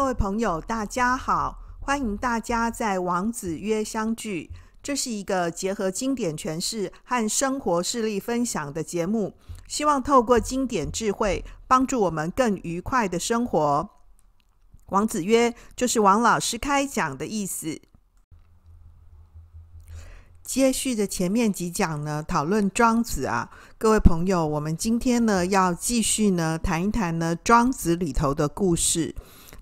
各位朋友，大家好！欢迎大家在王子约相聚，这是一个结合经典诠释和生活事例分享的节目。希望透过经典智慧，帮助我们更愉快的生活。王子约就是王老师开讲的意思。接续的前面几讲呢，讨论庄子啊，各位朋友，我们今天呢，要继续呢，谈一谈呢，庄子里头的故事。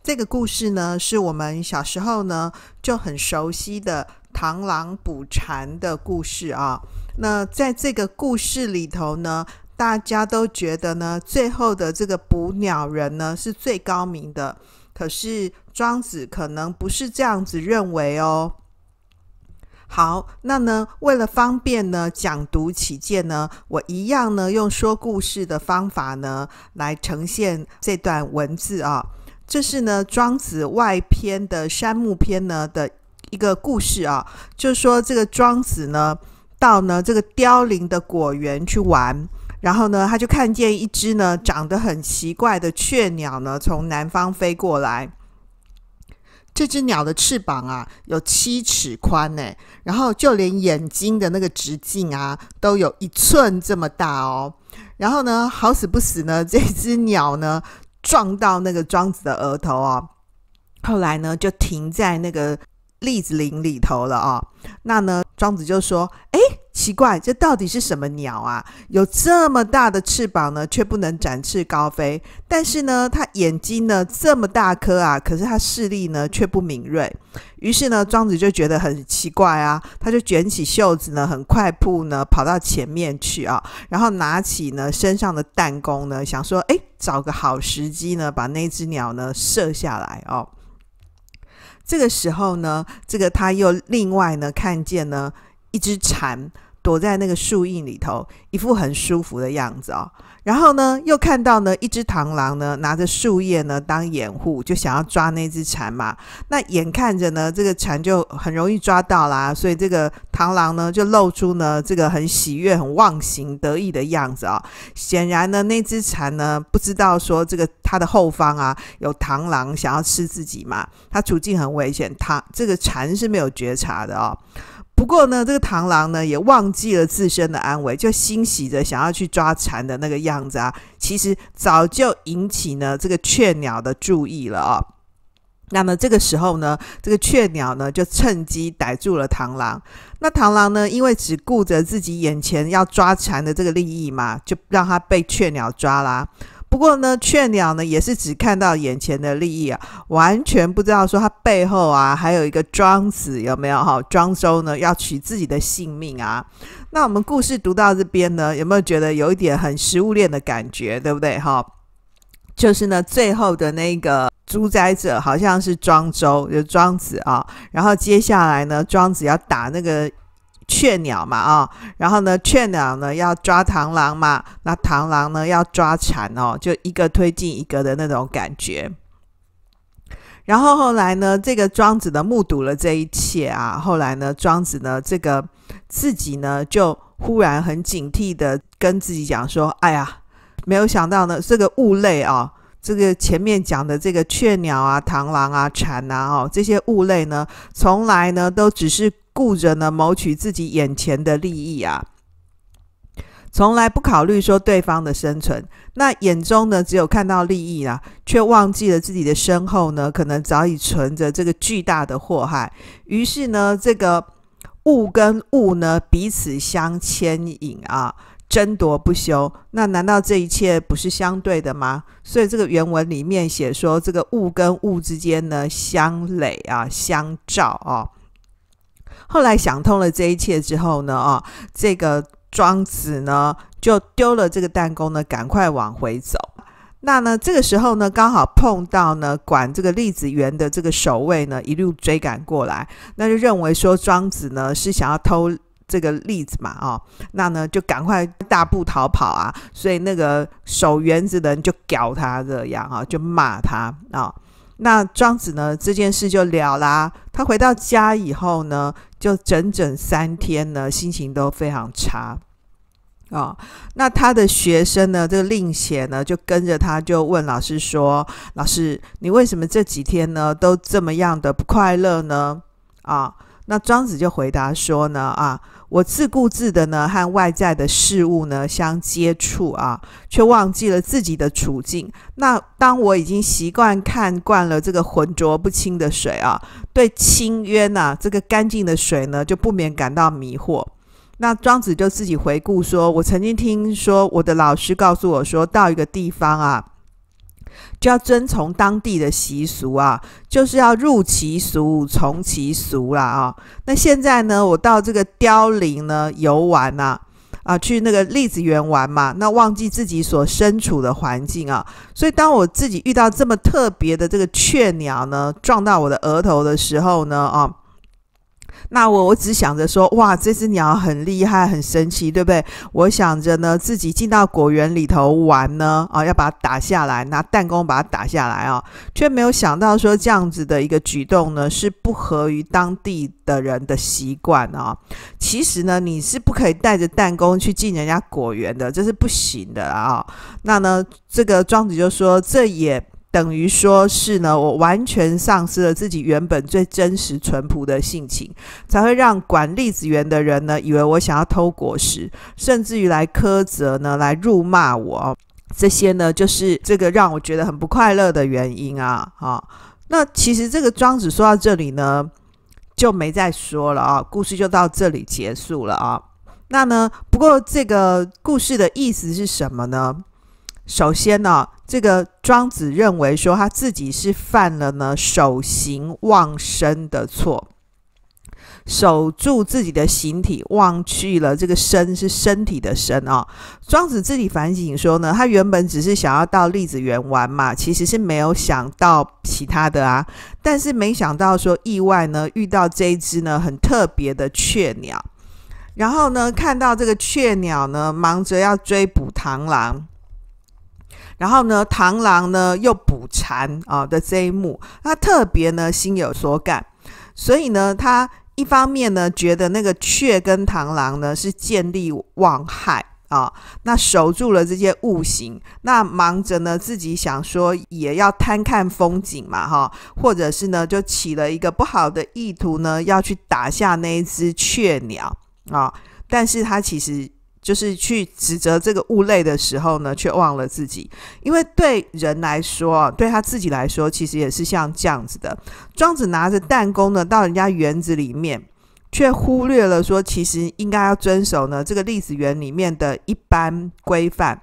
这个故事呢，是我们小时候呢就很熟悉的螳螂捕蝉的故事啊。那在这个故事里头呢，大家都觉得呢，最后的这个捕鸟人呢是最高明的。可是庄子可能不是这样子认为哦。好，那呢为了方便呢讲读起见呢，我一样呢用说故事的方法呢来呈现这段文字啊。这是呢《庄子》外篇的《山木篇》呢的一个故事啊，就是说这个庄子呢到呢这个凋零的果园去玩，然后呢他就看见一只呢长得很奇怪的雀鸟呢从南方飞过来，这只鸟的翅膀啊有七尺宽呢，然后就连眼睛的那个直径啊都有一寸这么大哦，然后呢好死不死呢这只鸟呢。撞到那个庄子的额头啊，后来呢就停在那个栗子林里头了啊，那呢？庄子就说：“哎，奇怪，这到底是什么鸟啊？有这么大的翅膀呢，却不能展翅高飞。但是呢，它眼睛呢这么大颗啊，可是它视力呢却不敏锐。于是呢，庄子就觉得很奇怪啊，他就卷起袖子呢，很快步呢跑到前面去啊，然后拿起呢身上的弹弓呢，想说：哎，找个好时机呢，把那只鸟呢射下来哦。”这个时候呢，这个他又另外呢看见呢一只蝉躲在那个树荫里头，一副很舒服的样子哦。然后呢，又看到呢一只螳螂呢，拿着树叶呢当掩护，就想要抓那只蝉嘛。那眼看着呢，这个蝉就很容易抓到啦，所以这个螳螂呢就露出呢这个很喜悦、很忘形、得意的样子啊。显然呢，那只蝉呢不知道说这个它的后方啊有螳螂想要吃自己嘛，它处境很危险。它这个蝉是没有觉察的哦。不过呢，这个螳螂呢也忘记了自身的安危，就欣喜着想要去抓蝉的那个样子啊，其实早就引起呢这个雀鸟的注意了啊。那么这个时候呢，这个雀鸟呢就趁机逮住了螳螂。那螳螂呢，因为只顾着自己眼前要抓蝉的这个利益嘛，就让它被雀鸟抓啦。不过呢，雀鸟呢也是只看到眼前的利益啊，完全不知道说它背后啊还有一个庄子有没有哈？庄周呢要取自己的性命啊。那我们故事读到这边呢，有没有觉得有一点很食物链的感觉，对不对哈？就是呢，最后的那个主宰者好像是庄周，就庄子啊。然后接下来呢，庄子要打那个。雀鸟嘛啊，然后呢，雀鸟呢要抓螳螂嘛，那螳螂呢要抓蝉哦，就一个推进一个的那种感觉。然后后来呢，这个庄子呢目睹了这一切啊，后来呢，庄子呢这个自己呢就忽然很警惕的跟自己讲说：，哎呀，没有想到呢，这个物类啊。这个前面讲的这个雀鸟啊、螳螂啊、蝉啊、哦这些物类呢，从来呢都只是顾着呢谋取自己眼前的利益啊，从来不考虑说对方的生存。那眼中呢只有看到利益啊，却忘记了自己的身后呢可能早已存着这个巨大的祸害。于是呢，这个物跟物呢彼此相牵引啊。争夺不休，那难道这一切不是相对的吗？所以这个原文里面写说，这个物跟物之间呢，相累啊，相照啊。后来想通了这一切之后呢，啊，这个庄子呢，就丢了这个弹弓呢，赶快往回走。那呢，这个时候呢，刚好碰到呢，管这个栗子园的这个守卫呢，一路追赶过来，那就认为说，庄子呢是想要偷。这个例子嘛，哦，那呢就赶快大步逃跑啊，所以那个守园子的人就屌他这样啊，就骂他啊。那庄子呢这件事就了啦。他回到家以后呢，就整整三天呢，心情都非常差啊。那他的学生呢，这个令且呢，就跟着他就问老师说：“老师，你为什么这几天呢都这么样的不快乐呢？”啊，那庄子就回答说呢，啊。我自顾自的呢，和外在的事物呢相接触啊，却忘记了自己的处境。那当我已经习惯看惯了这个浑浊不清的水啊，对清渊呐这个干净的水呢，就不免感到迷惑。那庄子就自己回顾说，我曾经听说我的老师告诉我说，到一个地方啊。就要遵从当地的习俗啊，就是要入其俗，从其俗啦啊。那现在呢，我到这个凋零呢游玩呐，啊，去那个栗子园玩嘛，那忘记自己所身处的环境啊。所以当我自己遇到这么特别的这个雀鸟呢，撞到我的额头的时候呢，啊。那我我只想着说，哇，这只鸟很厉害，很神奇，对不对？我想着呢，自己进到果园里头玩呢，啊，要把它打下来，拿弹弓把它打下来啊，却没有想到说这样子的一个举动呢，是不合于当地的人的习惯啊。其实呢，你是不可以带着弹弓去进人家果园的，这是不行的啊。那呢，这个庄子就说，这也。等于说是呢，我完全丧失了自己原本最真实淳朴的性情，才会让管栗子园的人呢，以为我想要偷果实，甚至于来苛责呢，来辱骂我。这些呢，就是这个让我觉得很不快乐的原因啊。好，那其实这个庄子说到这里呢，就没再说了啊，故事就到这里结束了啊。那呢，不过这个故事的意思是什么呢？首先呢。这个庄子认为说他自己是犯了呢守形忘身的错，守住自己的形体，忘去了这个身是身体的身啊。庄子自己反省说呢，他原本只是想要到栗子园玩嘛，其实是没有想到其他的啊。但是没想到说意外呢，遇到这只呢很特别的雀鸟，然后呢看到这个雀鸟呢忙着要追捕螳螂。然后呢，螳螂呢又捕蝉啊的这一幕，他特别呢心有所感，所以呢，他一方面呢觉得那个雀跟螳螂呢是见利忘害啊，那守住了这些物形，那忙着呢自己想说也要贪看风景嘛哈，或者是呢就起了一个不好的意图呢，要去打下那一只雀鸟啊，但是他其实。就是去指责这个物类的时候呢，却忘了自己，因为对人来说，对他自己来说，其实也是像这样子的。庄子拿着弹弓呢，到人家园子里面，却忽略了说，其实应该要遵守呢这个粒子园里面的一般规范。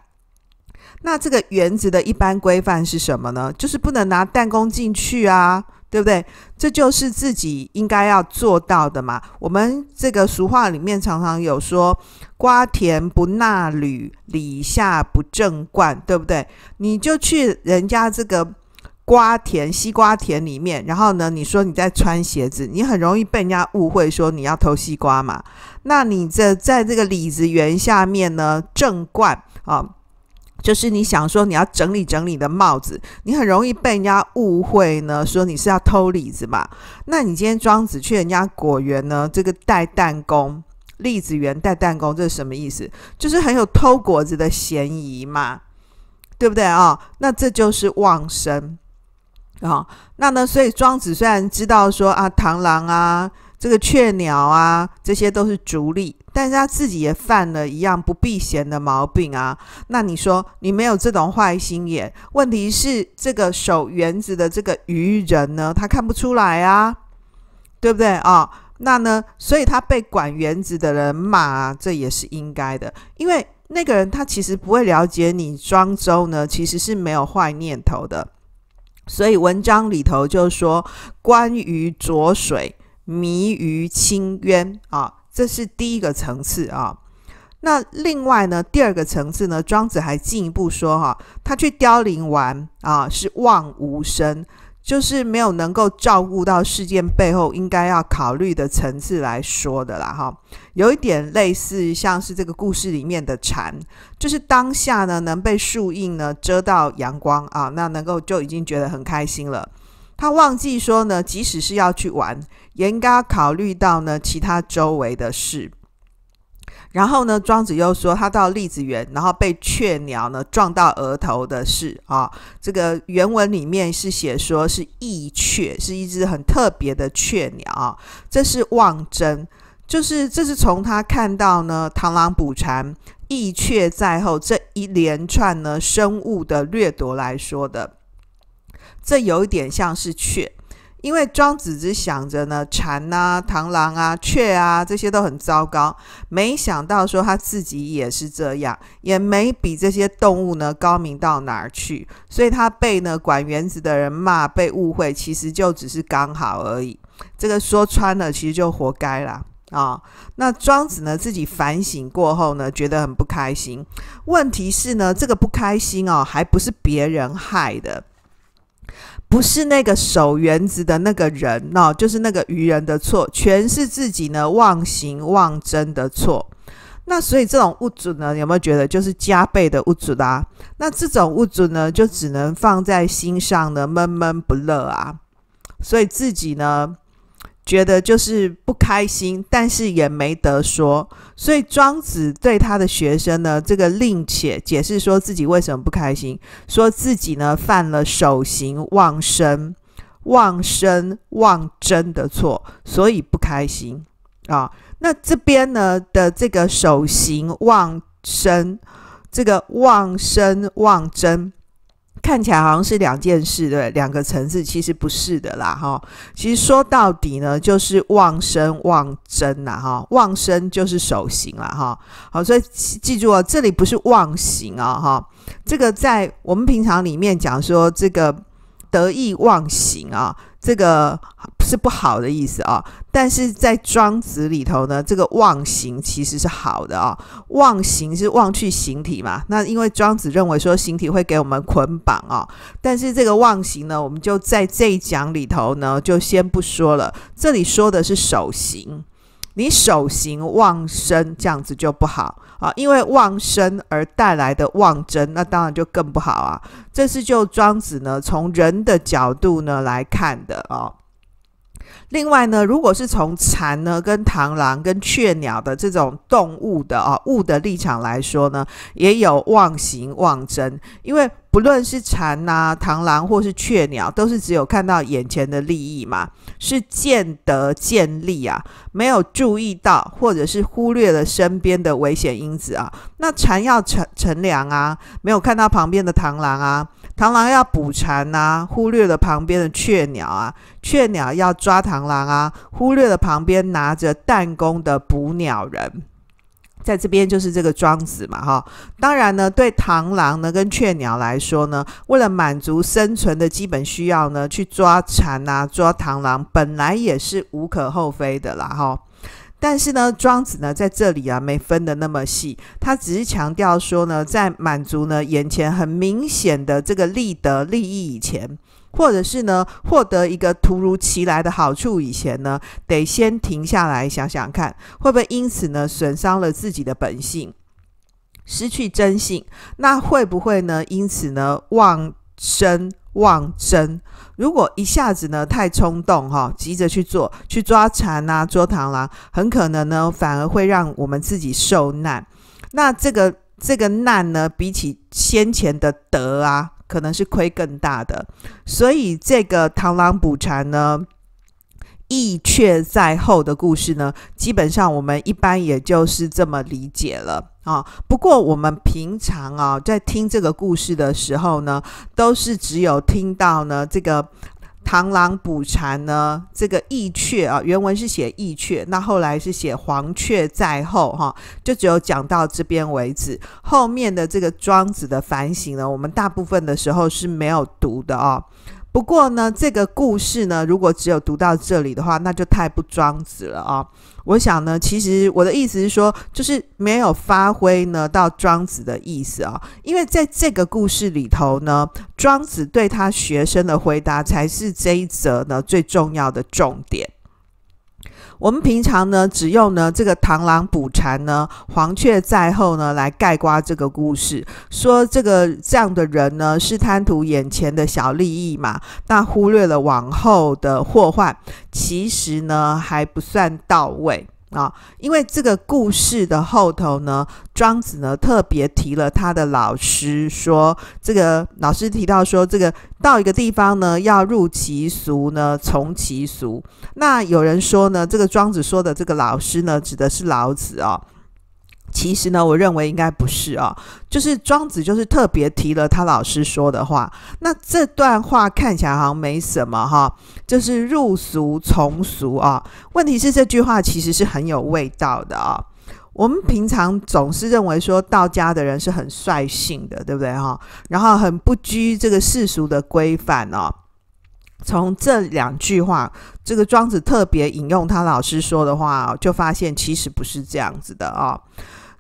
那这个园子的一般规范是什么呢？就是不能拿弹弓进去啊。对不对？这就是自己应该要做到的嘛。我们这个俗话里面常常有说：“瓜田不纳履，李下不正冠。”对不对？你就去人家这个瓜田、西瓜田里面，然后呢，你说你在穿鞋子，你很容易被人家误会说你要偷西瓜嘛。那你这在这个李子园下面呢，正冠啊。就是你想说你要整理整理的帽子，你很容易被人家误会呢，说你是要偷李子嘛？那你今天庄子去人家果园呢，这个带弹弓，栗子园带弹弓，这是什么意思？就是很有偷果子的嫌疑嘛，对不对啊？那这就是妄生啊。那呢，所以庄子虽然知道说啊，螳螂啊，这个雀鸟啊，这些都是逐利。但是他自己也犯了一样不避嫌的毛病啊！那你说你没有这种坏心眼？问题是这个守园子的这个愚人呢，他看不出来啊，对不对啊？那呢，所以他被管园子的人骂，这也是应该的，因为那个人他其实不会了解你庄周呢，其实是没有坏念头的。所以文章里头就说，关于浊水，迷于清渊啊。这是第一个层次啊，那另外呢，第二个层次呢，庄子还进一步说哈，他去凋零玩啊，是望无声，就是没有能够照顾到事件背后应该要考虑的层次来说的啦哈，有一点类似像是这个故事里面的蝉，就是当下呢能被树荫呢遮到阳光啊，那能够就已经觉得很开心了，他忘记说呢，即使是要去玩。也应该考虑到呢，其他周围的事。然后呢，庄子又说他到栗子园，然后被雀鸟呢撞到额头的事啊。这个原文里面是写说，是异雀，是一只很特别的雀鸟啊。这是望真，就是这是从他看到呢螳螂捕蝉，异雀在后这一连串呢生物的掠夺来说的。这有一点像是雀。因为庄子只想着呢，蝉啊、螳螂啊、雀啊，这些都很糟糕。没想到说他自己也是这样，也没比这些动物呢高明到哪儿去。所以他被呢管园子的人骂，被误会，其实就只是刚好而已。这个说穿了，其实就活该啦。啊。那庄子呢自己反省过后呢，觉得很不开心。问题是呢，这个不开心哦，还不是别人害的。不是那个守园子的那个人哦，就是那个愚人的错，全是自己呢妄行妄真的错。那所以这种物主呢，有没有觉得就是加倍的物主啦？那这种物主呢，就只能放在心上呢，闷闷不乐啊。所以自己呢。觉得就是不开心，但是也没得说，所以庄子对他的学生呢，这个另且解释说自己为什么不开心，说自己呢犯了守形忘生、忘生忘真的错，所以不开心啊。那这边呢的这个守形忘生，这个忘生忘真。看起来好像是两件事，对，两个层次，其实不是的啦，哈，其实说到底呢，就是忘生忘真呐，哈，忘生就是守型了，哈，好，所以记住哦，这里不是忘形啊，哈，这个在我们平常里面讲说这个得意忘形啊，这个是不好的意思啊。但是在庄子里头呢，这个忘形其实是好的啊。忘形是忘去形体嘛？那因为庄子认为说形体会给我们捆绑啊。但是这个忘形呢，我们就在这一讲里头呢，就先不说了。这里说的是守形，你守形忘身这样子就不好啊。因为忘身而带来的忘真，那当然就更不好啊。这是就庄子呢从人的角度呢来看的啊。另外呢，如果是从蝉呢、跟螳螂、跟雀鸟的这种动物的啊物的立场来说呢，也有忘形忘真，因为不论是蝉呐、螳螂或是雀鸟，都是只有看到眼前的利益嘛，是见得见利啊，没有注意到或者是忽略了身边的危险因子啊。那蝉要乘乘凉啊，没有看到旁边的螳螂啊。螳螂要捕蝉啊，忽略了旁边的雀鸟啊；雀鸟要抓螳螂啊，忽略了旁边拿着弹弓的捕鸟人。在这边就是这个庄子嘛，哈。当然呢，对螳螂呢跟雀鸟来说呢，为了满足生存的基本需要呢，去抓蝉啊、抓螳螂，本来也是无可厚非的啦，哈。但是呢，庄子呢在这里啊没分的那么细，他只是强调说呢，在满足呢眼前很明显的这个利得利益以前，或者是呢获得一个突如其来的好处以前呢，得先停下来想想看，会不会因此呢损伤了自己的本性，失去真性？那会不会呢因此呢忘生？妄真，如果一下子呢太冲动哈，急着去做去抓蝉啊捉螳螂，很可能呢反而会让我们自己受难。那这个这个难呢，比起先前的得啊，可能是亏更大的。所以这个螳螂捕蝉呢，意却在后的故事呢，基本上我们一般也就是这么理解了。啊，不过我们平常啊，在听这个故事的时候呢，都是只有听到呢这个螳螂捕蝉呢，这个义雀啊，原文是写义雀，那后来是写黄雀在后哈，就只有讲到这边为止。后面的这个庄子的反省呢，我们大部分的时候是没有读的哦。不过呢，这个故事呢，如果只有读到这里的话，那就太不庄子了啊！我想呢，其实我的意思是说，就是没有发挥呢到庄子的意思啊，因为在这个故事里头呢，庄子对他学生的回答才是这一则呢最重要的重点。我们平常呢，只用呢这个螳螂捕蝉呢，黄雀在后呢，来盖刮这个故事，说这个这样的人呢，是贪图眼前的小利益嘛，那忽略了往后的祸患，其实呢还不算到位。啊，因为这个故事的后头呢，庄子呢特别提了他的老师，说这个老师提到说，这个到一个地方呢，要入其俗呢，从其俗。那有人说呢，这个庄子说的这个老师呢，指的是老子哦。其实呢，我认为应该不是啊，就是庄子就是特别提了他老师说的话。那这段话看起来好像没什么哈，就是入俗从俗啊。问题是这句话其实是很有味道的啊。我们平常总是认为说道家的人是很率性的，对不对哈？然后很不拘这个世俗的规范哦。从这两句话，这个庄子特别引用他老师说的话，就发现其实不是这样子的哦。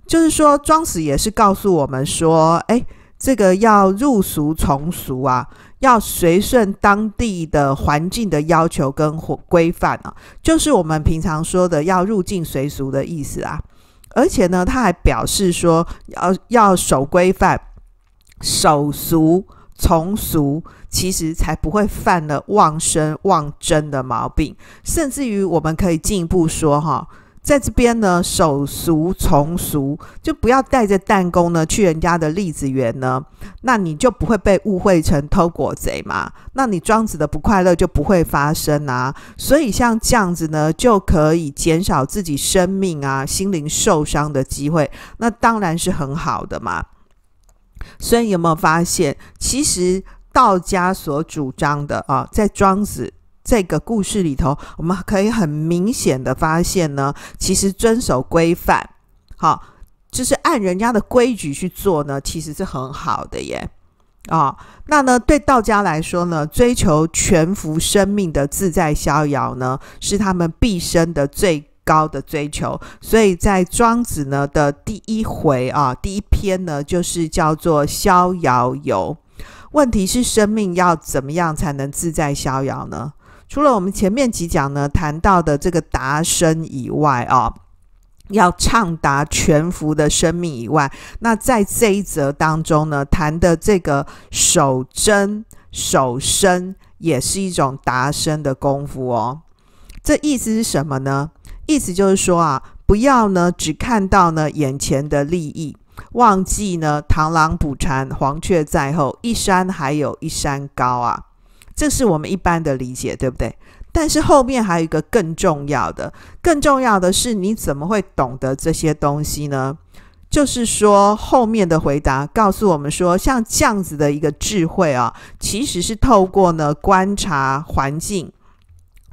就是说，庄子也是告诉我们说，哎，这个要入俗从俗啊，要随顺当地的环境的要求跟规范啊，就是我们平常说的要入境随俗的意思啊。而且呢，他还表示说，要要守规范，守俗。从俗，其实才不会犯了妄生妄真的毛病。甚至于，我们可以进一步说，哈，在这边呢，守俗从俗，就不要带着弹弓呢去人家的栗子园呢，那你就不会被误会成偷果贼嘛。那你庄子的不快乐就不会发生啊。所以像这样子呢，就可以减少自己生命啊、心灵受伤的机会，那当然是很好的嘛。所以有没有发现，其实道家所主张的啊，在庄子这个故事里头，我们可以很明显的发现呢，其实遵守规范，好，就是按人家的规矩去做呢，其实是很好的耶。啊，那呢，对道家来说呢，追求全服生命的自在逍遥呢，是他们毕生的最。高的追求，所以在庄子呢的第一回啊，第一篇呢，就是叫做《逍遥游》。问题是，生命要怎么样才能自在逍遥呢？除了我们前面几讲呢谈到的这个达生以外啊，要畅达全幅的生命以外，那在这一则当中呢，谈的这个守真、守生，也是一种达生的功夫哦。这意思是什么呢？意思就是说啊，不要呢只看到呢眼前的利益，忘记呢螳螂捕蝉，黄雀在后，一山还有一山高啊，这是我们一般的理解，对不对？但是后面还有一个更重要的，更重要的是你怎么会懂得这些东西呢？就是说后面的回答告诉我们说，像这样子的一个智慧啊，其实是透过呢观察环境。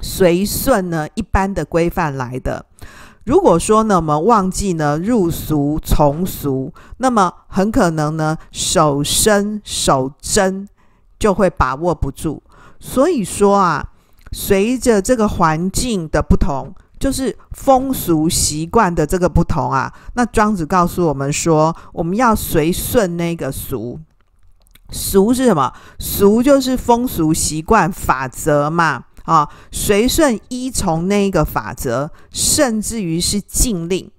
随顺呢一般的规范来的。如果说呢，我们忘记呢入俗从俗，那么很可能呢守身守真就会把握不住。所以说啊，随着这个环境的不同，就是风俗习惯的这个不同啊，那庄子告诉我们说，我们要随顺那个俗。俗是什么？俗就是风俗习惯法则嘛。啊，随顺依从那一个法则，甚至于是禁令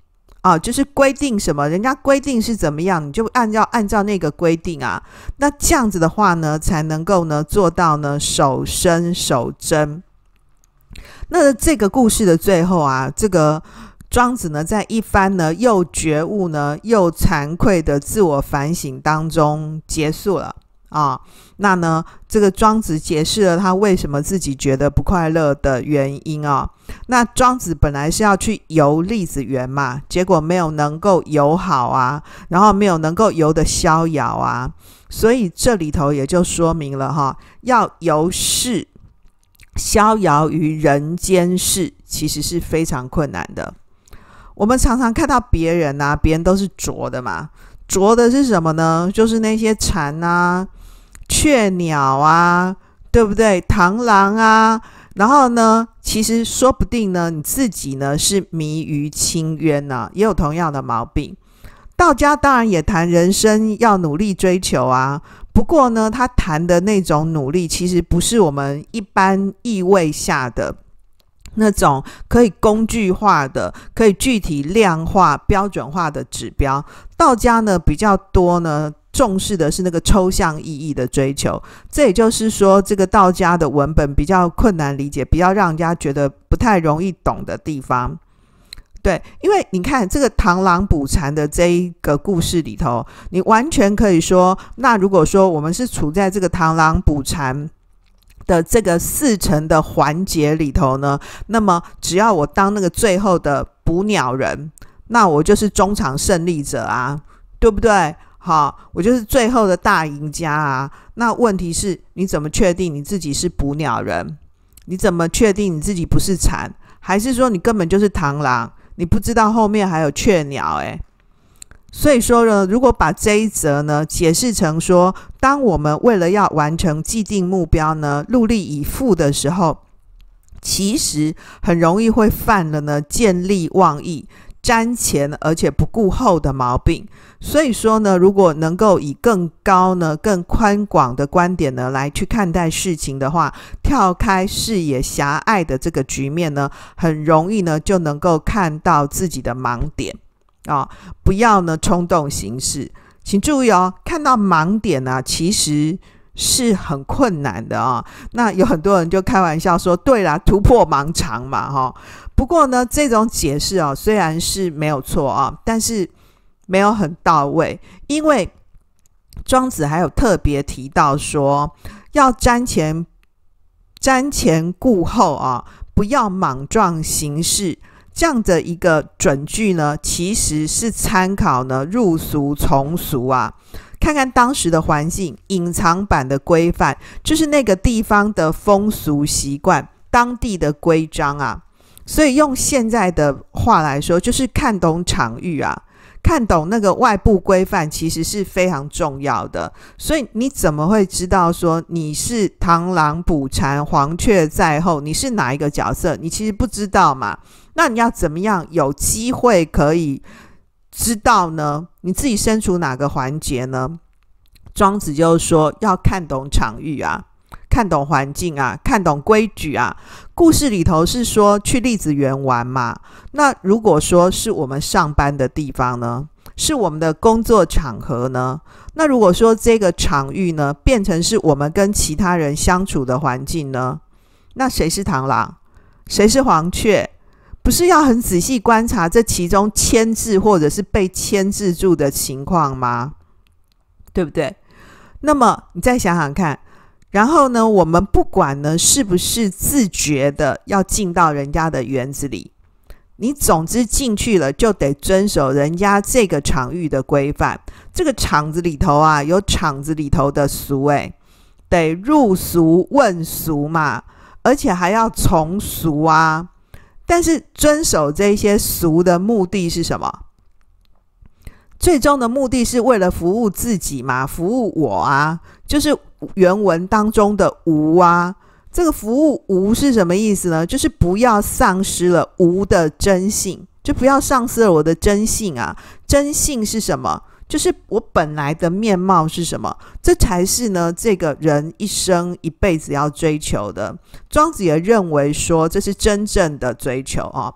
啊，就是规定什么，人家规定是怎么样，你就按照按照那个规定啊。那这样子的话呢，才能够呢做到呢守身守真。那这个故事的最后啊，这个庄子呢，在一番呢又觉悟呢又惭愧的自我反省当中结束了。啊，那呢？这个庄子解释了他为什么自己觉得不快乐的原因啊。那庄子本来是要去游栗子园嘛，结果没有能够游好啊，然后没有能够游的逍遥啊。所以这里头也就说明了哈，要游世逍遥于人间世，其实是非常困难的。我们常常看到别人呐，别人都是浊的嘛，浊的是什么呢？就是那些禅啊。雀鸟啊，对不对？螳螂啊，然后呢？其实说不定呢，你自己呢是迷于清渊呢，也有同样的毛病。道家当然也谈人生要努力追求啊，不过呢，他谈的那种努力，其实不是我们一般意味下的那种可以工具化的、可以具体量化、标准化的指标。道家呢，比较多呢。重视的是那个抽象意义的追求，这也就是说，这个道家的文本比较困难理解，比较让人家觉得不太容易懂的地方。对，因为你看这个螳螂捕蝉的这一个故事里头，你完全可以说，那如果说我们是处在这个螳螂捕蝉的这个四层的环节里头呢，那么只要我当那个最后的捕鸟人，那我就是中场胜利者啊，对不对？好，我就是最后的大赢家啊！那问题是你怎么确定你自己是捕鸟人？你怎么确定你自己不是蝉？还是说你根本就是螳螂？你不知道后面还有雀鸟诶。所以说呢，如果把这一则呢解释成说，当我们为了要完成既定目标呢，戮力以赴的时候，其实很容易会犯了呢见利忘义。瞻前而且不顾后的毛病，所以说呢，如果能够以更高呢、更宽广的观点呢来去看待事情的话，跳开视野狭隘的这个局面呢，很容易呢就能够看到自己的盲点啊！不要呢冲动行事，请注意哦，看到盲点呢，其实。是很困难的啊！那有很多人就开玩笑说：“对啦，突破盲肠嘛，哈。”不过呢，这种解释啊，虽然是没有错啊，但是没有很到位。因为庄子还有特别提到说，要瞻前瞻前顾后啊，不要莽撞行事，这样的一个准句呢，其实是参考呢入俗从俗啊。看看当时的环境，隐藏版的规范就是那个地方的风俗习惯、当地的规章啊。所以用现在的话来说，就是看懂场域啊，看懂那个外部规范，其实是非常重要的。所以你怎么会知道说你是螳螂捕蝉，黄雀在后？你是哪一个角色？你其实不知道嘛。那你要怎么样有机会可以？知道呢？你自己身处哪个环节呢？庄子就是说要看懂场域啊，看懂环境啊，看懂规矩啊。故事里头是说去栗子园玩嘛。那如果说是我们上班的地方呢，是我们的工作场合呢？那如果说这个场域呢，变成是我们跟其他人相处的环境呢？那谁是螳螂？谁是黄雀？不是要很仔细观察这其中牵制或者是被牵制住的情况吗？对不对？那么你再想想看，然后呢？我们不管呢是不是自觉的要进到人家的园子里，你总之进去了就得遵守人家这个场域的规范。这个场子里头啊，有场子里头的俗味，得入俗问俗嘛，而且还要从俗啊。但是遵守这些俗的目的是什么？最终的目的是为了服务自己嘛？服务我啊，就是原文当中的“无”啊。这个服务“无”是什么意思呢？就是不要丧失了“无”的真性，就不要丧失了我的真性啊！真性是什么？就是我本来的面貌是什么？这才是呢，这个人一生一辈子要追求的。庄子也认为说，这是真正的追求啊。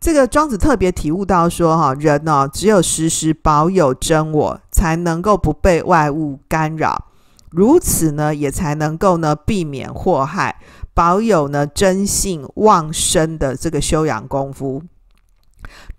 这个庄子特别体悟到说，哈，人呢，只有时时保有真我，才能够不被外物干扰，如此呢，也才能够呢，避免祸害，保有呢真性旺生的这个修养功夫。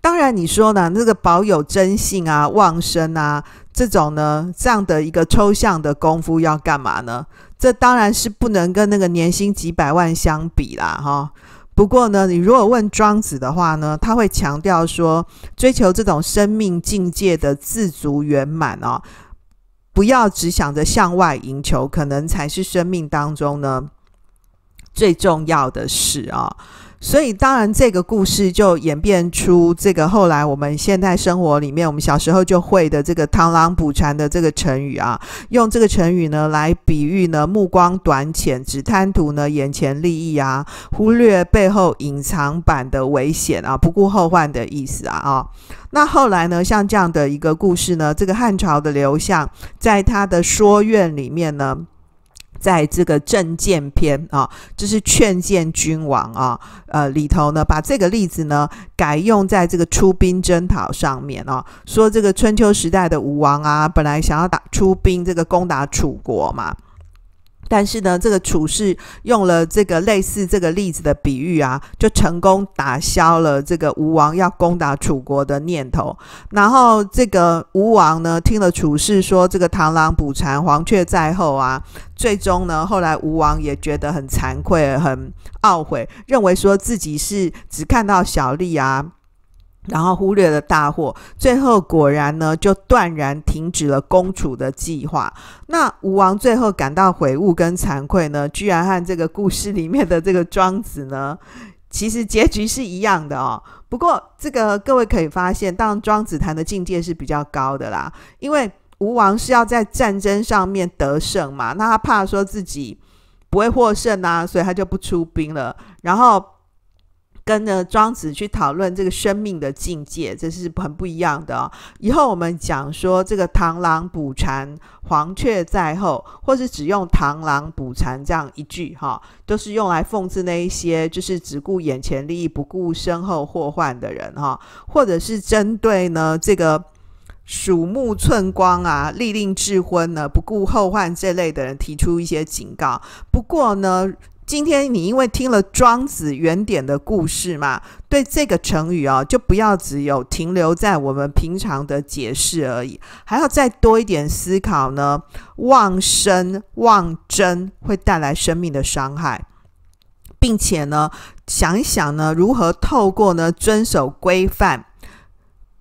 当然，你说呢？那个保有真性啊，旺生啊，这种呢，这样的一个抽象的功夫要干嘛呢？这当然是不能跟那个年薪几百万相比啦，哈。不过呢，你如果问庄子的话呢，他会强调说，追求这种生命境界的自足圆满啊，不要只想着向外赢求，可能才是生命当中呢最重要的事啊。所以，当然，这个故事就演变出这个后来我们现代生活里面，我们小时候就会的这个“螳螂捕蝉”的这个成语啊，用这个成语呢来比喻呢目光短浅，只贪图呢眼前利益啊，忽略背后隐藏版的危险啊，不顾后患的意思啊啊。那后来呢，像这样的一个故事呢，这个汉朝的刘向在他的《说院里面呢。在这个政见篇啊，就是劝谏君王啊，呃里头呢，把这个例子呢改用在这个出兵征讨上面啊，说这个春秋时代的吴王啊，本来想要打出兵这个攻打楚国嘛。但是呢，这个楚事用了这个类似这个例子的比喻啊，就成功打消了这个吴王要攻打楚国的念头。然后这个吴王呢，听了楚事说这个螳螂捕蝉，黄雀在后啊，最终呢，后来吴王也觉得很惭愧、很懊悔，认为说自己是只看到小利啊。然后忽略了大祸，最后果然呢就断然停止了公主的计划。那吴王最后感到悔悟跟惭愧呢，居然和这个故事里面的这个庄子呢，其实结局是一样的哦。不过这个各位可以发现，当庄子谈的境界是比较高的啦，因为吴王是要在战争上面得胜嘛，那他怕说自己不会获胜啊，所以他就不出兵了，然后。跟着庄子去讨论这个生命的境界，这是很不一样的哦。以后我们讲说这个螳螂捕蝉，黄雀在后，或是只用“螳螂捕蝉”这样一句哈，都是用来讽刺那一些就是只顾眼前利益、不顾身后祸患的人哈，或者是针对呢这个鼠目寸光啊、利令智昏呢、不顾后患这类的人提出一些警告。不过呢。今天你因为听了庄子《原点》的故事嘛，对这个成语哦，就不要只有停留在我们平常的解释而已，还要再多一点思考呢。望生望真会带来生命的伤害，并且呢，想一想呢，如何透过呢遵守规范、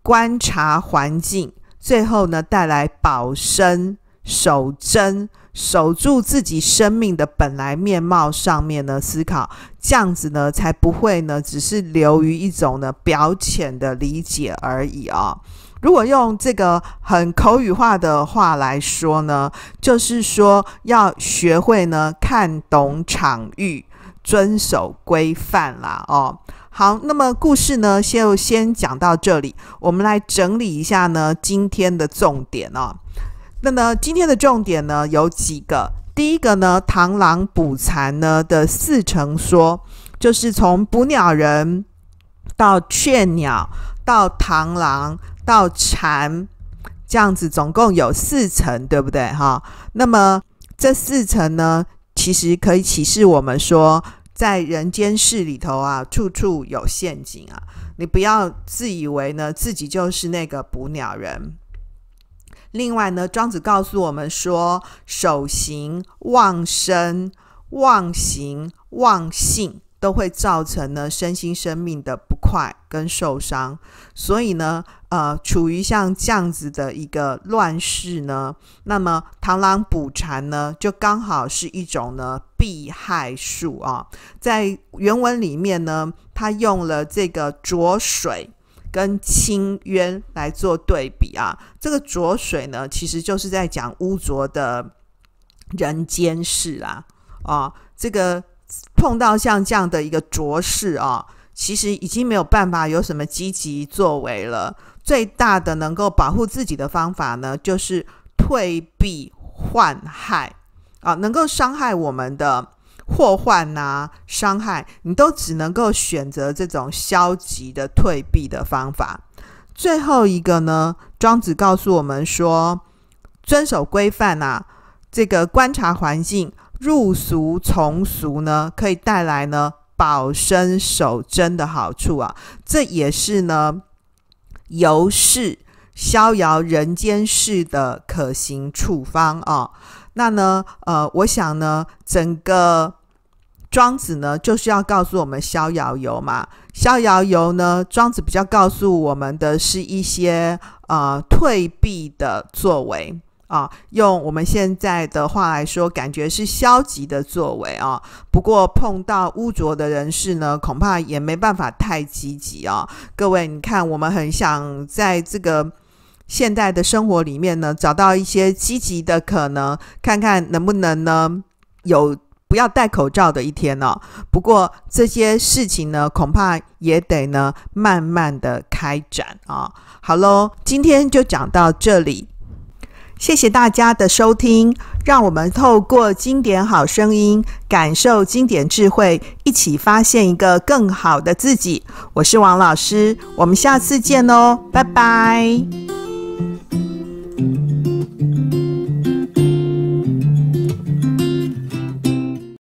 观察环境，最后呢带来保身守真。守住自己生命的本来面貌上面呢思考，这样子呢才不会呢只是流于一种呢表浅的理解而已哦。如果用这个很口语化的话来说呢，就是说要学会呢看懂场域，遵守规范啦哦。好，那么故事呢就先讲到这里，我们来整理一下呢今天的重点哦。那么今天的重点呢有几个？第一个呢，螳螂捕蝉呢的四层说，就是从捕鸟人到雀鸟，到螳螂，到蝉，这样子总共有四层，对不对？哈，那么这四层呢，其实可以启示我们说，在人间世里头啊，处处有陷阱啊，你不要自以为呢自己就是那个捕鸟人。另外呢，庄子告诉我们说，守行旺身、旺形、旺性，都会造成呢身心生命的不快跟受伤。所以呢，呃，处于像这样子的一个乱世呢，那么螳螂捕蝉呢，就刚好是一种呢避害术啊。在原文里面呢，他用了这个浊水。跟清渊来做对比啊，这个浊水呢，其实就是在讲污浊的人间事啦啊，这个碰到像这样的一个浊事啊，其实已经没有办法有什么积极作为了，最大的能够保护自己的方法呢，就是退避患害啊，能够伤害我们的。祸患呐，伤害，你都只能够选择这种消极的退避的方法。最后一个呢，庄子告诉我们说，遵守规范啊，这个观察环境，入俗从俗呢，可以带来呢保身守贞的好处啊。这也是呢，由是。逍遥人间世的可行处方啊。那呢？呃，我想呢，整个庄子呢，就是要告诉我们逍遥游嘛。逍遥游呢，庄子比较告诉我们的是一些呃退避的作为啊，用我们现在的话来说，感觉是消极的作为啊。不过碰到污浊的人士呢，恐怕也没办法太积极啊。各位，你看，我们很想在这个。现代的生活里面呢，找到一些积极的可能，看看能不能呢有不要戴口罩的一天呢？不过这些事情呢，恐怕也得呢慢慢的开展啊。好喽，今天就讲到这里，谢谢大家的收听。让我们透过经典好声音，感受经典智慧，一起发现一个更好的自己。我是王老师，我们下次见哦，拜拜。